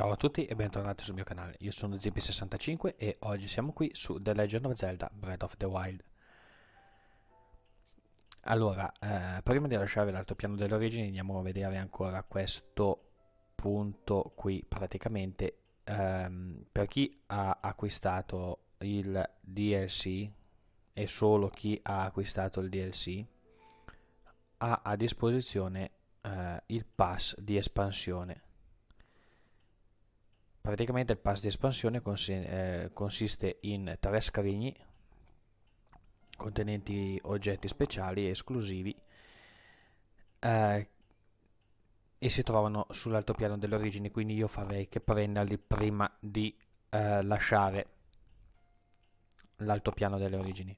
Ciao a tutti e bentornati sul mio canale, io sono Zippy65 e oggi siamo qui su The Legend of Zelda Breath of the Wild. Allora, eh, prima di lasciare l'alto piano delle origini andiamo a vedere ancora questo punto qui praticamente. Ehm, per chi ha acquistato il DLC e solo chi ha acquistato il DLC ha a disposizione eh, il pass di espansione Praticamente il pass di espansione consi eh, consiste in tre scrigni contenenti oggetti speciali e esclusivi eh, e si trovano sull'altopiano delle origini quindi io farei che prenderli prima di eh, lasciare l'altopiano delle origini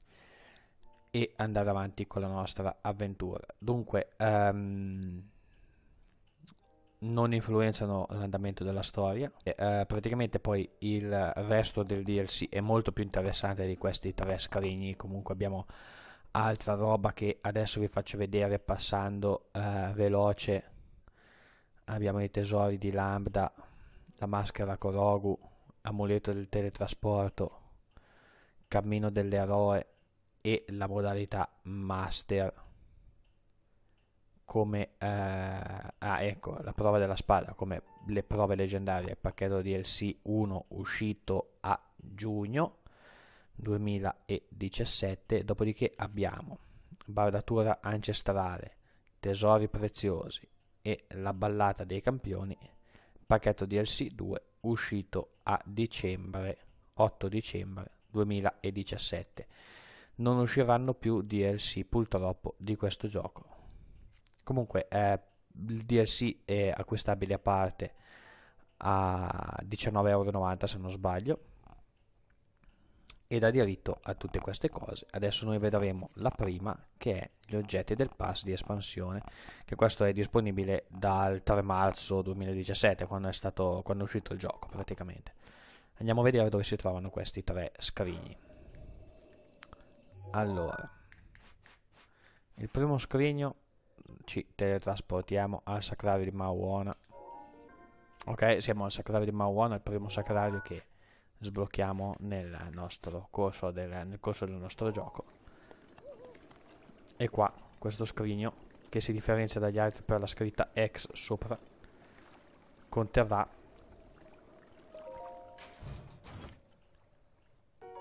e andare avanti con la nostra avventura. Dunque, um, non influenzano l'andamento della storia. E, eh, praticamente poi il resto del DLC è molto più interessante di questi tre scrigni. Comunque abbiamo altra roba che adesso vi faccio vedere passando eh, veloce. Abbiamo i tesori di Lambda, la maschera Korogu, amuleto del teletrasporto, cammino dell'eroe e la modalità Master come eh, ecco, la prova della spada, come le prove leggendarie, pacchetto DLC 1 uscito a giugno 2017, dopodiché abbiamo Bardatura ancestrale, Tesori preziosi e La ballata dei campioni, pacchetto DLC 2 uscito a dicembre 8 dicembre 2017. Non usciranno più DLC purtroppo di questo gioco. Comunque eh, il DLC è acquistabile a parte a 19,90€ se non sbaglio ed ha diritto a tutte queste cose. Adesso noi vedremo la prima che è gli oggetti del pass di espansione, che questo è disponibile dal 3 marzo 2017 quando è, stato, quando è uscito il gioco praticamente. Andiamo a vedere dove si trovano questi tre scrigni. Allora, il primo scrigno ci teletrasportiamo al sacrario di Mauona. Ok, siamo al sacrario di Mauona, il primo sacrario che sblocchiamo nel, nostro corso del, nel corso del nostro gioco. E qua, questo scrigno, che si differenzia dagli altri per la scritta X sopra, conterrà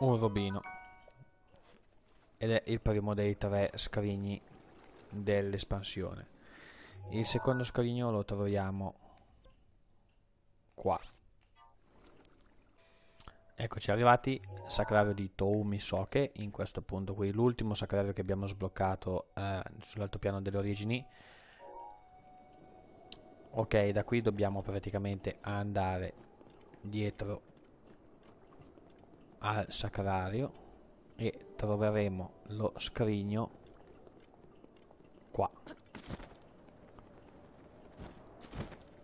un robino ed è il primo dei tre scrigni dell'espansione. Il secondo scaglino lo troviamo qua. Eccoci arrivati, sacrario di Toumi Soke, in questo punto qui, l'ultimo sacrario che abbiamo sbloccato eh, sull'altopiano delle origini. Ok, da qui dobbiamo praticamente andare dietro al sacrario e troveremo lo scrigno qua.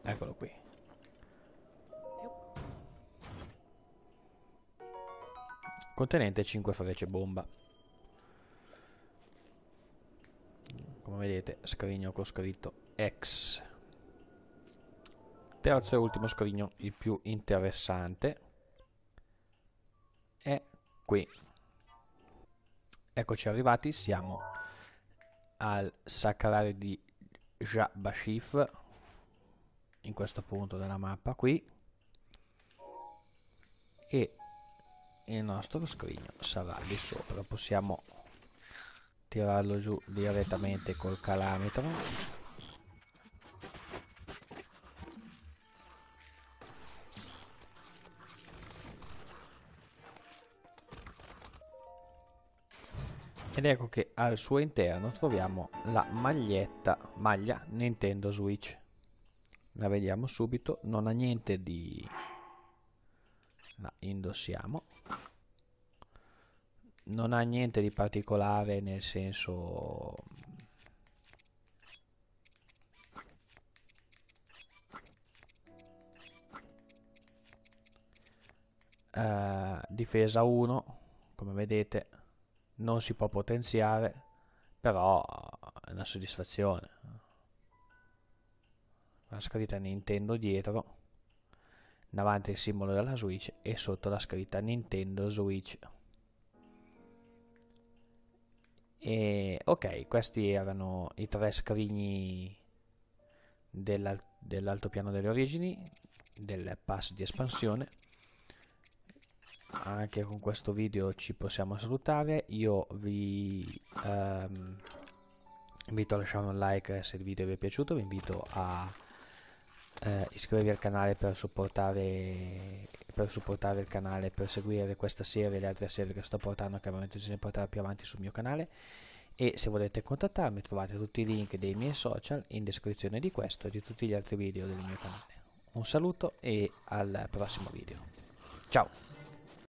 Eccolo qui. Contenente 5 frecce bomba. Come vedete, scrigno con scritto X. Terzo e ultimo scrigno, il più interessante, è qui. Eccoci arrivati, siamo al sacrario di Jabashif in questo punto della mappa qui e il nostro scrigno sarà lì sopra possiamo tirarlo giù direttamente col calametro ed ecco che al suo interno troviamo la maglietta maglia Nintendo Switch la vediamo subito non ha niente di la indossiamo non ha niente di particolare nel senso uh, difesa 1 come vedete non si può potenziare, però è una soddisfazione. La scritta Nintendo dietro, davanti il simbolo della Switch e sotto la scritta Nintendo Switch. E ok, questi erano i tre scrigni dell'altopiano dell delle origini, del pass di espansione anche con questo video ci possiamo salutare io vi ehm, invito a lasciare un like se il video vi è piaciuto vi invito a eh, iscrivervi al canale per supportare, per supportare il canale per seguire questa serie e le altre serie che sto portando che ovviamente bisogna portare più avanti sul mio canale e se volete contattarmi trovate tutti i link dei miei social in descrizione di questo e di tutti gli altri video del mio canale un saluto e al prossimo video ciao